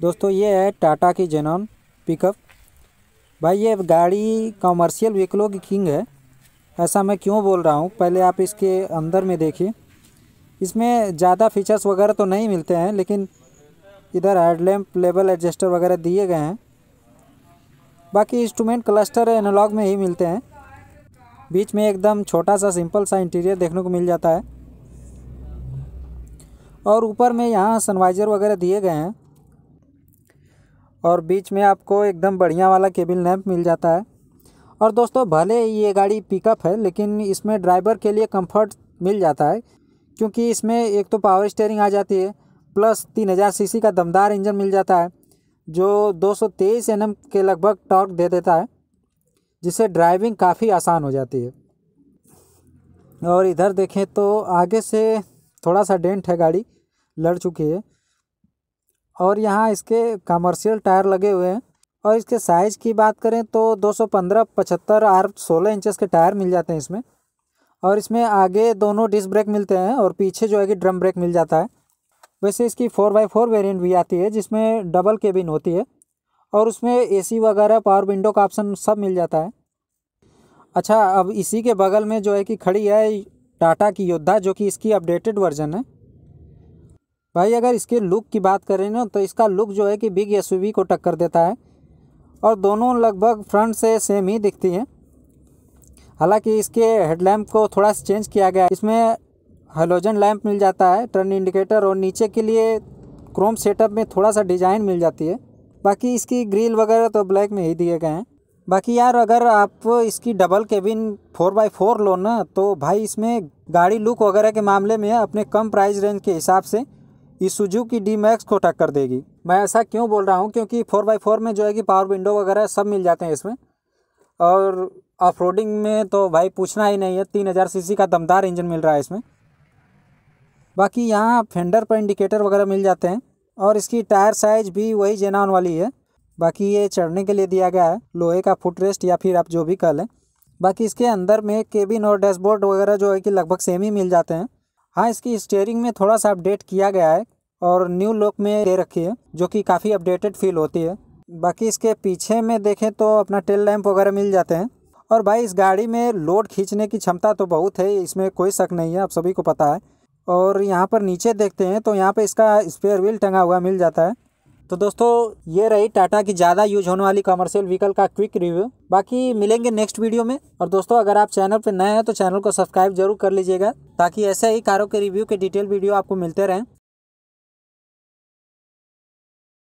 दोस्तों ये है टाटा की जेनॉन पिकअप भाई ये गाड़ी कॉमर्शियल व्हीकलों की किंग है ऐसा मैं क्यों बोल रहा हूँ पहले आप इसके अंदर में देखिए इसमें ज़्यादा फीचर्स वगैरह तो नहीं मिलते हैं लेकिन इधर हेडलैम्प लेवल एडजस्टर वगैरह दिए गए हैं बाकी इंस्ट्रूमेंट क्लस्टर एनालॉग में ही मिलते हैं बीच में एकदम छोटा सा सिंपल सा इंटीरियर देखने को मिल जाता है और ऊपर में यहाँ सनवाइजर वगैरह दिए गए हैं और बीच में आपको एकदम बढ़िया वाला केबिल लैम्प मिल जाता है और दोस्तों भले ये गाड़ी पिकअप है लेकिन इसमें ड्राइवर के लिए कंफर्ट मिल जाता है क्योंकि इसमें एक तो पावर स्टेयरिंग आ जाती है प्लस 3000 सी का दमदार इंजन मिल जाता है जो दो सौ के लगभग टॉर्क दे देता है जिससे ड्राइविंग काफ़ी आसान हो जाती है और इधर देखें तो आगे से थोड़ा सा डेंट है गाड़ी लड़ चुकी है और यहाँ इसके कमर्शियल टायर लगे हुए हैं और इसके साइज़ की बात करें तो 215 पचहत्तर आर सोलह इंचज के टायर मिल जाते हैं इसमें और इसमें आगे दोनों डिस्क ब्रेक मिलते हैं और पीछे जो है कि ड्रम ब्रेक मिल जाता है वैसे इसकी फोर बाई फोर वेरियंट भी आती है जिसमें डबल केबिन होती है और उसमें एसी वगैरह पावर विंडो का ऑप्शन सब मिल जाता है अच्छा अब इसी के बगल में जो है कि खड़ी है टाटा की योद्धा जो कि इसकी अपडेटेड वर्जन है भाई अगर इसके लुक की बात करें ना तो इसका लुक जो है कि बिग एस को टक्कर देता है और दोनों लगभग फ्रंट से सेम ही दिखती हैं हालांकि इसके हेडलैम्प को थोड़ा सा चेंज किया गया है इसमें हेलोजन लैम्प मिल जाता है टर्न इंडिकेटर और नीचे के लिए क्रोम सेटअप में थोड़ा सा डिज़ाइन मिल जाती है बाकी इसकी ग्रिल वगैरह तो ब्लैक में ही दिए गए हैं बाकी यार अगर आप इसकी double cabin four by four लो ना तो भाई इसमें गाड़ी लुक वगैरह के मामले में अपने कम प्राइस रेंज के हिसाब से ये की डी मैक्स को टक्कर देगी मैं ऐसा क्यों बोल रहा हूँ क्योंकि फ़ोर बाई फोर में जो है कि पावर विंडो वगैरह सब मिल जाते हैं इसमें और ऑफ में तो भाई पूछना ही नहीं है तीन हज़ार सी का दमदार इंजन मिल रहा है इसमें बाकी यहाँ फेंडर पर इंडिकेटर वगैरह मिल जाते हैं और इसकी टायर साइज़ भी वही जेनाउन वाली है बाकी ये चढ़ने के लिए दिया गया है लोहे का फुट या फिर आप जो भी कह लें बाकी इसके अंदर में केबिन और डैशबोर्ड वगैरह जो है कि लगभग सेम ही मिल जाते हैं हाँ इसकी स्टेयरिंग में थोड़ा सा अपडेट किया गया है और न्यू लुक में दे रखी है जो कि काफ़ी अपडेटेड फील होती है बाकी इसके पीछे में देखें तो अपना टेल लैम्प वगैरह मिल जाते हैं और भाई इस गाड़ी में लोड खींचने की क्षमता तो बहुत है इसमें कोई शक नहीं है आप सभी को पता है और यहाँ पर नीचे देखते हैं तो यहाँ पर इसका स्पेयर व्हील टंगा हुआ मिल जाता है तो दोस्तों ये रही टाटा की ज़्यादा यूज होने वाली कमर्शियल व्हीकल का क्विक रिव्यू बाकी मिलेंगे नेक्स्ट वीडियो में और दोस्तों अगर आप चैनल पर नए हैं तो चैनल को सब्सक्राइब जरूर कर लीजिएगा ताकि ऐसे ही कारों के रिव्यू के डिटेल वीडियो आपको मिलते रहें